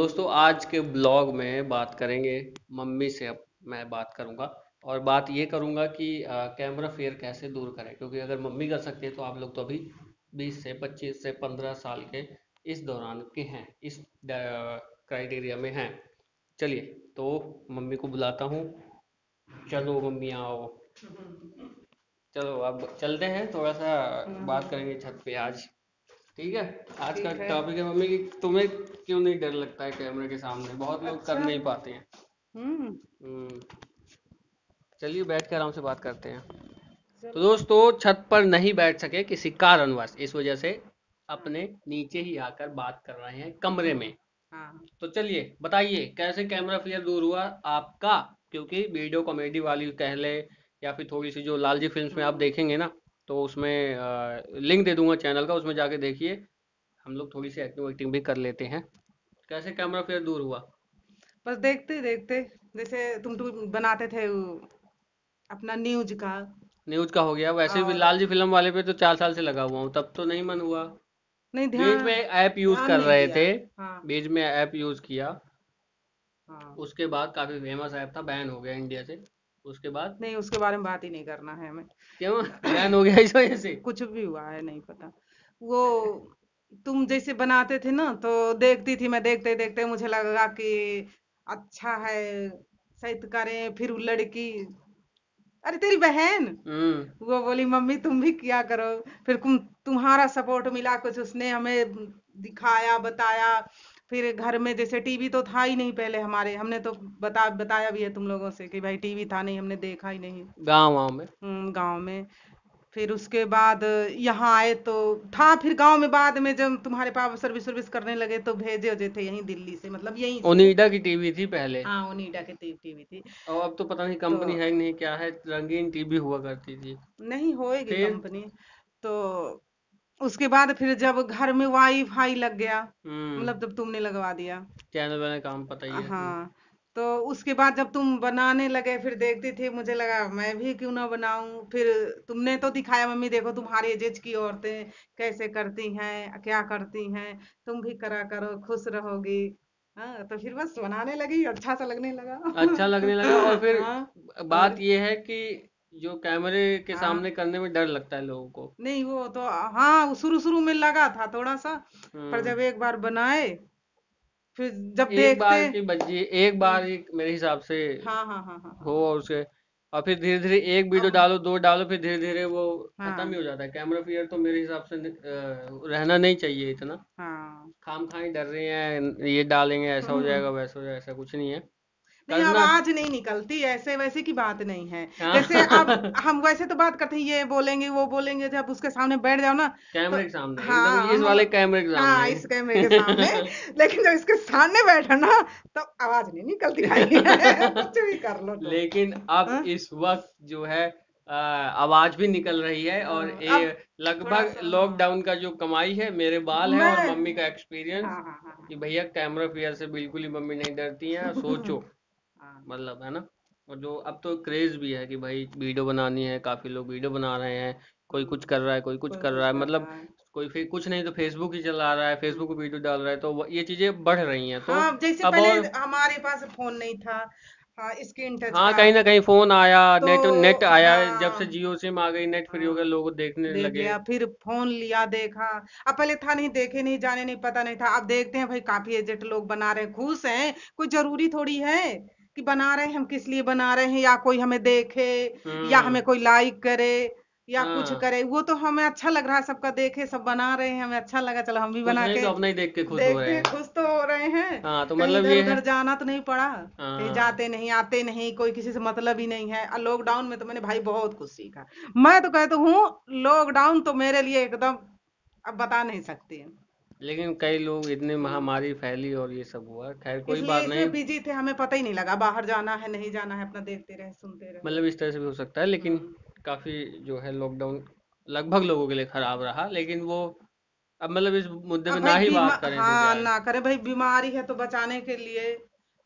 दोस्तों आज के ब्लॉग में बात करेंगे मम्मी से अब मैं बात करूंगा और बात ये करूंगा कि कैमरा फेयर कैसे दूर करें क्योंकि अगर मम्मी कर सकते हैं तो आप लोग तो अभी 20 से 25 से 15 साल के इस दौरान के हैं इस क्राइटेरिया में हैं चलिए तो मम्मी को बुलाता हूँ चलो मम्मी आओ चलो अब चलते हैं थोड़ा सा हम्म। बात करेंगे छत पे आज ठीक है आज का टॉपिक है मम्मी तुम्हें क्यों नहीं डर लगता है कैमरे के सामने बहुत लोग कर अच्छा। नहीं पाते हैं हम्म। हम्म। चलिए बैठ के आराम से बात करते हैं तो दोस्तों छत पर नहीं बैठ सके किसी कारणवश इस वजह से अपने नीचे ही आकर बात कर रहे हैं कमरे में हाँ। तो चलिए बताइए कैसे कैमरा फियर दूर हुआ आपका क्योंकि वीडियो कॉमेडी वाली कह ले या फिर थोड़ी सी जो लालजी फिल्म्स में आप हम्म। देखेंगे ना तो उसमें लिंक दे दूंगा चैनल का उसमें जाके देखिए हम लोग थोड़ी सी एक्टिंग एक्टिंग भी कर लेते हैं कैसे कैमरा फिर दूर हुआ बस देखते देखते जैसे तुम तुम तो बनाते थे अपना न्यूज का न्यूज का हो गया वैसे भी हाँ। लाल जी फिल्म वाले पे तो चार साल से लगा हुआ हूँ तब तो नहीं मन हुआ नहीं ध्यान बीच में ऐप यूज कर रहे थे हाँ। बीच में ऐप यूज किया हाँ। उसके बाद काफी फेमस ऐप था बैन हो गया इंडिया से उसके बाद नहीं उसके बारे में बात ही नहीं करना है हमें क्यों बैन हो गया इस वजह से कुछ भी हुआ है नहीं पता वो तुम जैसे बनाते थे ना तो देखती थी मैं देखते देखते मुझे लगा कि अच्छा है सहित करें फिर लड़की अरे तेरी बहन हम्म। वो बोली मम्मी तुम भी किया करो फिर तुम तुम्हारा सपोर्ट मिला कुछ उसने हमें दिखाया बताया फिर घर में जैसे टीवी तो था ही नहीं पहले हमारे हमने तो बता बताया भी है तुम लोगों से कि भाई टीवी था नहीं हमने देखा ही नहीं गाँव गांव में हम्म, गांव में फिर उसके बाद यहाँ आए तो था फिर गांव में बाद में जब तुम्हारे पापा सर्विस सर्विस करने लगे तो भेजे हो थे यहीं दिल्ली से मतलब यहीं ओनिडा की टीवी थी पहले हाँ ओनिडा की टीवी थी और अब तो पता नहीं कंपनी तो, है नहीं क्या है रंगीन टीवी हुआ करती थी नहीं होएगी कंपनी तो उसके बाद फिर जब घर में वाई फाई लग गया हम्म। मतलब जब तुमने लगवा दिया चैनल वाले काम पता ही है हाँ तो उसके बाद जब तुम बनाने लगे फिर देखते थे मुझे लगा मैं भी क्यों ना बनाऊं फिर तुमने तो दिखाया मम्मी देखो तुम्हारी एजेज की औरतें कैसे करती हैं क्या करती हैं तुम भी करा करो खुश रहोगी हाँ तो फिर बस बनाने लगी अच्छा सा लगने लगा अच्छा लगने लगा और फिर हाँ, बात ये है कि जो कैमरे के हाँ। सामने करने में डर लगता है लोगों को नहीं वो तो हाँ शुरू शुरू में लगा था थोड़ा सा पर हम्म। जब एक बार बनाए फिर जब एक देखते बार की बजी एक बार ही हम्म। मेरे हिसाब से हाँ, हाँ हाँ हाँ हाँ हो और उसे और फिर धीरे धीरे एक वीडियो डालो दो डालो फिर धीरे धीरे वो हाँ। खत्म ही हो हाँ। जाता है कैमरा फियर तो मेरे हिसाब से रहना नहीं चाहिए इतना हाँ। खाम खाई डर रहे हैं ये डालेंगे ऐसा हो हम्म। जाएगा वैसा हो जाएगा ऐसा कुछ नहीं है नहीं आवाज नहीं निकलती ऐसे वैसे की बात नहीं है हाँ। जैसे अब हम वैसे तो बात करते हैं ये बोलेंगे वो बोलेंगे जब उसके सामने बैठ जाओ ना तो कैमरे के सामने हाँ इस वाले कैमरे के हाँ, सामने हाँ इस कैमरे के सामने लेकिन जब इसके सामने बैठो ना तो आवाज नहीं निकलती कुछ भी कर लो लेकिन अब हाँ? इस वक्त जो है आवाज भी निकल रही है और ये लगभग लॉकडाउन का जो कमाई है मेरे बाल है और मम्मी का एक्सपीरियंस कि भैया कैमरा फियर से बिल्कुल ही मम्मी नहीं डरती हैं सोचो मतलब है ना और जो अब तो क्रेज भी है कि भाई वीडियो बनानी है काफी लोग वीडियो बना रहे हैं कोई कुछ कर रहा है कोई कुछ कोई कर रहा है मतलब कोई फिर कुछ नहीं तो फेसबुक ही चला रहा है फेसबुक पे हम्म। वीडियो डाल रहा है तो ये चीजें बढ़ रही हैं तो हाँ जैसे अब और हमारे पास फोन नहीं था हाँ स्क्रीन टच हाँ कहीं ना कहीं फोन आया तो नेट नेट आया हाँ। जब से जियो सिम आ गई नेट फ्री हो गया हाँ। लोग देखने देख लगे लिया फिर फोन लिया देखा अब पहले था नहीं देखे नहीं जाने नहीं पता नहीं था अब देखते हैं भाई काफी एजेंट लोग बना रहे हैं खुश हैं कोई जरूरी थोड़ी है कि बना रहे हैं हम किस लिए बना रहे हैं या कोई हमें देखे या हम्म। हमें कोई लाइक करे या हाँ। कुछ करे वो तो हमें अच्छा लग रहा है सबका देखे सब बना रहे हैं हमें अच्छा लगा चलो हम भी बना के तो नहीं देख के खुश हो रहे हैं खुश तो हो रहे हैं हाँ, तो मतलब ये उधर जाना तो नहीं पड़ा हाँ। जाते नहीं आते नहीं कोई किसी से मतलब ही नहीं है लॉकडाउन में तो मैंने भाई बहुत कुछ सीखा मैं तो कहता हूँ लॉकडाउन तो मेरे लिए एकदम अब बता नहीं सकती लेकिन कई लोग इतने महामारी फैली और ये सब हुआ खैर कोई बात नहीं बिजी थे हमें पता ही नहीं लगा बाहर जाना है नहीं जाना है अपना देखते रहे सुनते रहे मतलब इस तरह से भी हो सकता है लेकिन हाँ। काफी जो है लॉकडाउन लगभग लोगों के लिए खराब रहा लेकिन वो अब मतलब इस मुद्दे में ना ही बात करें तो हाँ ना करें भाई बीमारी है तो बचाने के लिए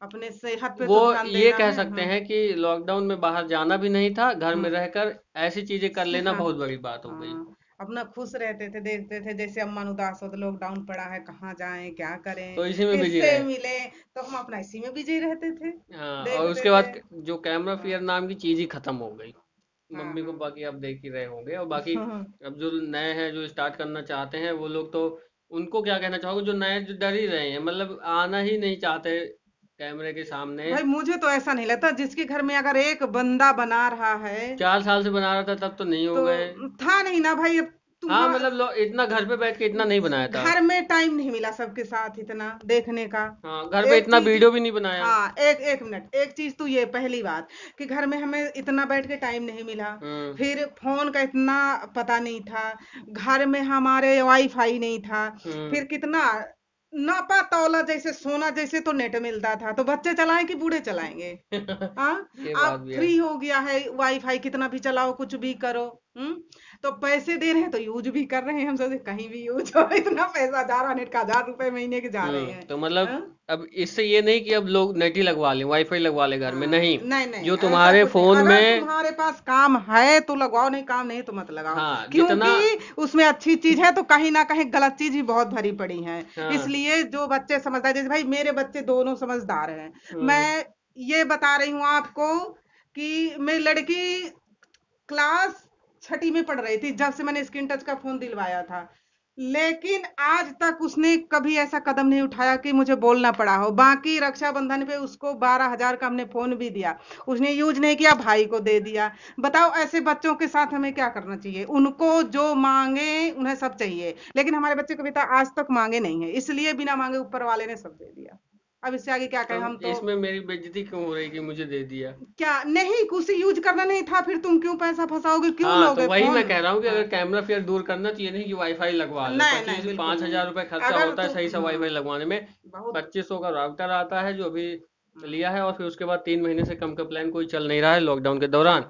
अपने सेहत पे वो तो ये कह है, सकते हाँ। हैं कि लॉकडाउन में बाहर जाना भी नहीं था घर में हाँ। रहकर ऐसी चीजें कर लेना हाँ। बहुत बड़ी बात हो गई अपना खुश रहते थे देखते थे जैसे अम्मा उदास हो तो लॉकडाउन पड़ा है कहाँ जाएं क्या करें तो इसी में बिजी मिले तो हम अपना इसी में बिजी रहते थे हाँ, और उसके बाद जो कैमरा हाँ। फियर नाम की चीज ही खत्म हो गई हाँ, मम्मी को हाँ। बाकी आप देख ही रहे होंगे और बाकी हाँ, अब जो नए हैं जो स्टार्ट करना चाहते हैं वो लोग तो उनको क्या कहना चाहोगे जो नए जो डर ही रहे हैं मतलब आना ही नहीं चाहते कैमरे के सामने भाई मुझे तो ऐसा नहीं लगता जिसके घर में अगर एक बंदा बना रहा है चार साल से बना रहा था तब तो नहीं हो तो गए था नहीं ना भाई अब हाँ मतलब इतना घर पे बैठ के इतना नहीं बनाया था घर में टाइम नहीं मिला सबके साथ इतना देखने का हाँ, घर पे इतना वीडियो भी नहीं बनाया हाँ, एक एक मिनट एक चीज तो ये पहली बात कि घर में हमें इतना बैठ के टाइम नहीं मिला हाँ। फिर फोन का इतना पता नहीं था घर में हमारे वाईफाई नहीं था हाँ। फिर कितना नापा तौला जैसे सोना जैसे तो नेट मिलता था तो बच्चे चलाएं कि बूढ़े चलाएंगे हाँ अब फ्री हो गया है वाईफाई कितना भी चलाओ कुछ भी करो हम्म? तो पैसे दे रहे हैं तो यूज भी कर रहे हैं हम सोचे कहीं भी यूज हो इतना पैसा हजार हंड्रेड का हजार रुपए महीने के जा हाँ, रहे हैं तो मतलब हाँ? अब इससे ये नहीं कि अब लोग नेट ही लगवा लें वाईफाई लगवा ले घर में हाँ, नहीं नहीं नहीं जो तुम्हारे फोन में तुम्हारे पास काम है तो लगवाओ नहीं काम नहीं तो मत लगाओ हाँ, क्योंकि उसमें अच्छी चीज है तो कहीं ना कहीं गलत चीज भी बहुत भरी पड़ी है हाँ, इसलिए जो बच्चे समझदार जैसे भाई मेरे बच्चे दोनों समझदार है मैं ये बता रही हूँ आपको कि मेरी लड़की क्लास छठी में पढ़ रही थी जब से मैंने स्क्रीन टच का फोन दिलवाया था लेकिन आज तक उसने कभी ऐसा कदम नहीं उठाया कि मुझे बोलना पड़ा हो बाकी रक्षाबंधन पे उसको बारह हजार का हमने फोन भी दिया उसने यूज नहीं किया भाई को दे दिया बताओ ऐसे बच्चों के साथ हमें क्या करना चाहिए उनको जो मांगे उन्हें सब चाहिए लेकिन हमारे बच्चे कविता आज तक मांगे नहीं है इसलिए बिना मांगे ऊपर वाले ने सब दे दिया अब इससे आगे क्या करें हम तो इसमें मेरी बेइज्जती क्यों हो रही कि मुझे दे दिया क्या नहीं कुछ यूज करना नहीं था फिर तुम क्यों पैसा फंसाओगे क्यों हाँ, तो लोगे तो वही मैं कह रहा हूँ कि अगर कैमरा हाँ। फेयर दूर करना चाहिए नहीं कि वाईफाई लगवा लो पाँच हजार रूपए खर्चा होता है सही सा वाईफाई हम्म। लगवाने में पच्चीस सौ का राउटर आता है जो अभी हाँ। लिया है और फिर उसके बाद तीन महीने से कम का प्लान कोई चल नहीं रहा है लॉकडाउन के दौरान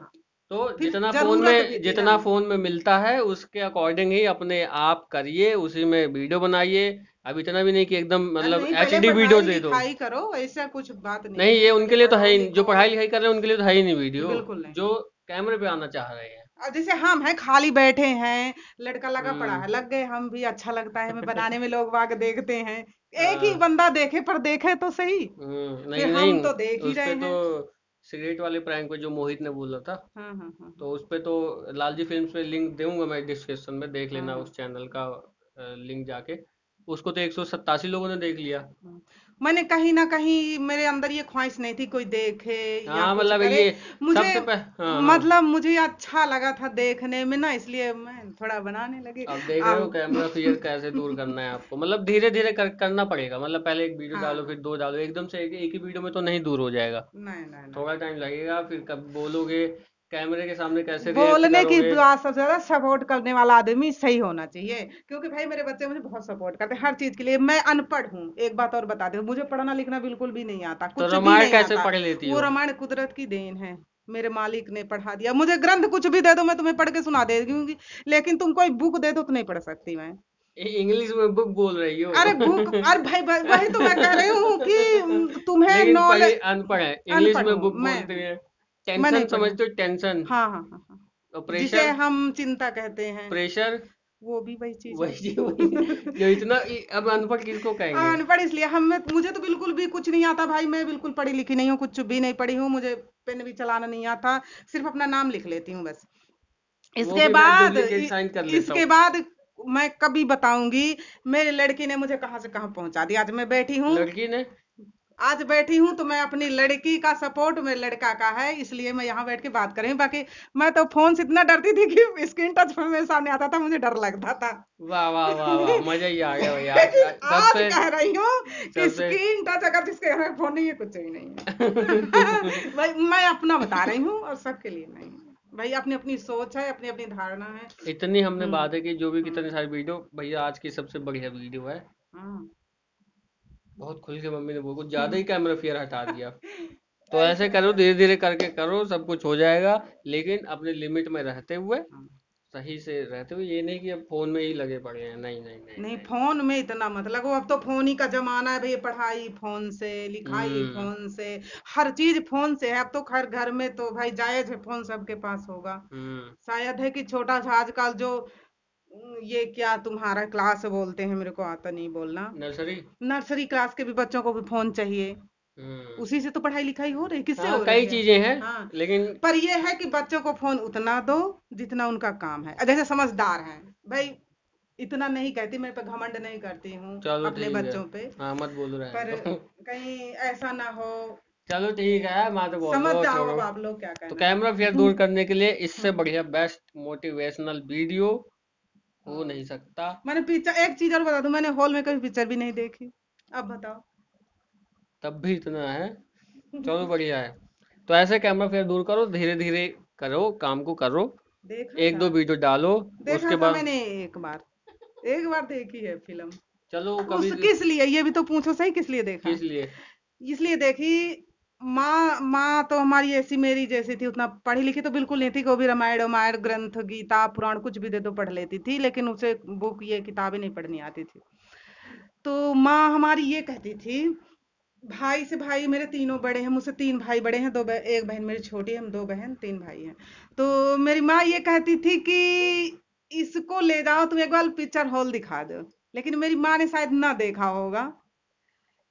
तो जितना फोन में जितना फोन में मिलता है उसके अकॉर्डिंग ही अपने आप करिए उसी में वीडियो बनाइए अब इतना भी नहीं कि एकदम मतलब एच डी वीडियो दे दो करो ऐसा कुछ बात नहीं नहीं ये उनके लिए तो है जो पढ़ाई लिखाई कर रहे हैं उनके लिए तो है ही नहीं वीडियो बिल्कुल नहीं। जो कैमरे पे आना चाह रहे हैं जैसे हम हैं खाली बैठे हैं लड़का लगा पड़ा है हम्म। लग गए हम भी अच्छा लगता है हमें बनाने में लोग वाग देखते हैं हाँ। एक ही बंदा देखे पर देखे तो सही हम्म, नहीं, नहीं, हम तो देख ही रहे तो हैं तो सिगरेट वाले प्रैंक पे जो मोहित ने बोला था हाँ हाँ हाँ। तो उसपे तो लालजी फिल्म्स पे लिंक दूंगा मैं डिस्क्रिप्शन में देख लेना हाँ। उस चैनल का लिंक जाके उसको तो एक लोगों ने देख लिया मैंने कहीं ना कहीं मेरे अंदर ये ख्वाहिश नहीं थी कोई देखे या हाँ, मतलब ये मुझे हाँ, मतलब मुझे अच्छा लगा था देखने में ना इसलिए मैं थोड़ा बनाने लगी अब देख रहे हो कैमरा फियर कैसे दूर करना है आपको मतलब धीरे धीरे कर, करना पड़ेगा मतलब पहले एक वीडियो हाँ, डालो फिर दो डालो एकदम से एक, एक ही वीडियो में तो नहीं दूर हो जाएगा नहीं नहीं थोड़ा टाइम लगेगा फिर कब बोलोगे कैमरे के सामने कैसे बोलने की सबसे ज्यादा सपोर्ट करने वाला आदमी सही होना चाहिए क्योंकि भाई मेरे बच्चे मुझे बहुत सपोर्ट करते हैं हर चीज के लिए मैं अनपढ़ हूँ एक बात और बता दे मुझे पढ़ना लिखना बिल्कुल भी नहीं आता तो कुछ तो भी नहीं कैसे पढ़ लेती वो रामायण कुदरत की देन है मेरे मालिक ने पढ़ा दिया मुझे ग्रंथ कुछ भी दे दो मैं तुम्हें पढ़ के सुना दे दूंगी लेकिन तुम कोई बुक दे दो तो नहीं पढ़ सकती मैं इंग्लिश में बुक बोल रही हो अरे बुक अरे भाई भाई तो मैं कह रही हूँ कि तुम्हें नॉलेज अनपढ़ है इंग्लिश में बुक बोलते हैं टेंशन समझते टेंशन हाँ हाँ हाँ, प्रेशर हाँ। जिसे हम चिंता कहते हैं प्रेशर वो भी वही चीज वही वही जो इतना अब अनपढ़ किसको कहेंगे हाँ, अनपढ़ इसलिए हम मुझे तो बिल्कुल भी कुछ नहीं आता भाई मैं बिल्कुल पढ़ी लिखी नहीं हूँ कुछ भी नहीं पढ़ी हूँ मुझे पेन भी चलाना नहीं आता सिर्फ अपना नाम लिख लेती हूँ बस इसके बाद इसके बाद मैं कभी बताऊंगी मेरे लड़की ने मुझे कहाँ से कहाँ पहुंचा दिया आज मैं बैठी हूँ लड़की ने आज बैठी हूँ तो मैं अपनी लड़की का सपोर्ट मेरे लड़का का है इसलिए मैं यहाँ बैठ के बात कर रही हूँ बाकी मैं तो फोन से इतना डरती थी कि स्क्रीन टच फोन मेरे सामने आता था मुझे डर लगता था वाह वाह वाह मजा ही आ गया भैया आज कह रही हूँ स्क्रीन टच अगर जिसके घर फोन नहीं है कुछ ही नहीं है भाई मैं अपना बता रही हूँ और सबके लिए नहीं भाई अपनी अपनी सोच है अपनी अपनी धारणा है इतनी हमने बात है कि जो भी कितनी हम्म। सारी वीडियो भैया आज की सबसे बढ़िया वीडियो है हाँ। बहुत खुल के मम्मी ने बोल कुछ ज्यादा ही कैमरा हम्म। फियर हटा दिया तो ऐसे करो धीरे धीरे करके करो सब कुछ हो जाएगा लेकिन अपने लिमिट में रहते हुए हाँ। सही से रहते हुए ये नहीं कि अब फोन में ही लगे पड़े हैं नहीं नहीं नहीं नहीं फोन में इतना मत लगो अब तो फोन ही का जमाना है भैया पढ़ाई फोन से लिखाई फोन हम्म। से हर चीज फोन से है अब तो हर घर में तो भाई जायज है फोन सबके पास होगा हम्म। शायद है कि छोटा सा आजकल जो ये क्या तुम्हारा क्लास बोलते हैं मेरे को आता नहीं बोलना नर्सरी नर्सरी क्लास के भी बच्चों को भी फोन चाहिए हम्म। उसी से तो पढ़ाई लिखाई हो रही किससे हाँ, कई चीजें हैं हाँ, लेकिन पर ये है कि बच्चों को फोन उतना दो जितना उनका काम है जैसे समझदार है भाई इतना नहीं कहती मैं घमंड नहीं करती हूँ अपने बच्चों पे हाँ, मत बोल रहे पर कहीं ऐसा ना हो चलो ठीक है मैं तो समझ जाओ आप लोग क्या तो कैमरा फेयर दूर करने के लिए इससे बढ़िया बेस्ट मोटिवेशनल वीडियो हो नहीं हाँ। सकता मैंने पिक्चर एक चीज और बता दू मैंने हॉल में कभी पिक्चर भी नहीं देखी अब हम्म। बताओ तब भी इतना है चलो बढ़िया है तो ऐसे कैमरा फिर दूर करो धीरे धीरे करो काम को करो एक दो वीडियो डालो उसके बाद मैंने एक बार एक बार देखी है फिल्म चलो कभी किस लिए ये भी तो पूछो सही किस लिए देखा किस लिए इसलिए देखी माँ माँ तो हमारी ऐसी मेरी जैसी थी उतना पढ़ी लिखी तो बिल्कुल नहीं थी वो रामायण रामायण ग्रंथ गीता पुराण कुछ भी दे दो तो पढ़ लेती थी लेकिन उसे बुक ये किताबें नहीं पढ़नी आती थी तो माँ हमारी ये कहती थी भाई से भाई मेरे तीनों बड़े हैं मुझसे तीन भाई बड़े हैं दो बह, एक बहन मेरी छोटी है हम दो बहन तीन भाई हैं तो मेरी माँ ये कहती थी कि इसको ले जाओ तुम एक बार पिक्चर हॉल दिखा दो लेकिन मेरी माँ ने शायद ना देखा होगा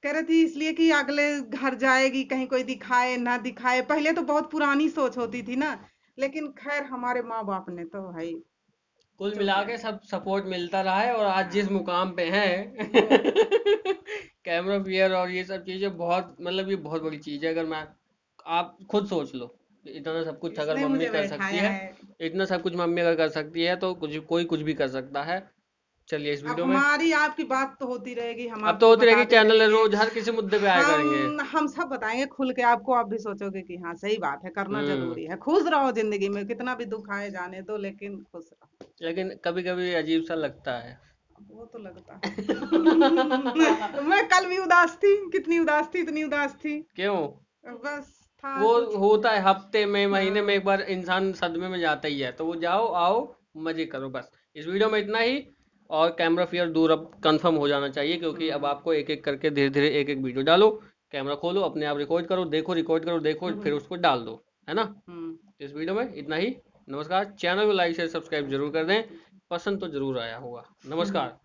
कह रही थी इसलिए कि अगले घर जाएगी कहीं कोई दिखाए ना दिखाए पहले तो बहुत पुरानी सोच होती थी ना लेकिन खैर हमारे माँ बाप ने तो भाई कुल मिला के सब सपोर्ट मिलता रहा है और आज जिस हाँ। मुकाम पे हैं कैमरा फियर और ये सब चीजें बहुत मतलब ये बहुत बड़ी चीज है अगर मैं आप खुद सोच लो इतना सब कुछ अगर मम्मी कर सकती है, है इतना सब कुछ मम्मी अगर कर सकती है तो कुछ कोई कुछ भी कर सकता है चलिए इस वीडियो में हमारी आपकी बात तो होती रहेगी हम अब तो होती तो रहेगी चैनल रोज हर किसी मुद्दे पे आया करेंगे हम सब बताएंगे खुल के आपको आप भी सोचोगे कि हाँ सही बात है करना हम्म। जरूरी है खुश रहो जिंदगी में कितना भी दुख आए जाने दो तो, लेकिन खुश रहो लेकिन कभी कभी अजीब सा लगता है वो तो लगता है मैं कल भी उदास थी कितनी उदास थी इतनी उदास थी क्यों बस वो होता है हफ्ते में हाँ। महीने में एक बार इंसान सदमे में जाता ही है तो वो जाओ आओ मजे करो बस इस वीडियो में इतना ही और कैमरा फियर दूर अब कंफर्म हो जाना चाहिए क्योंकि अब आपको एक एक करके धीरे धीरे एक एक वीडियो डालो कैमरा खोलो अपने आप रिकॉर्ड करो देखो रिकॉर्ड करो देखो हम्म। फिर उसको डाल दो है ना हम्म। इस वीडियो में इतना ही नमस्कार चैनल को लाइक शेयर सब्सक्राइब जरूर कर दें पसंद तो जरूर आया होगा नमस्कार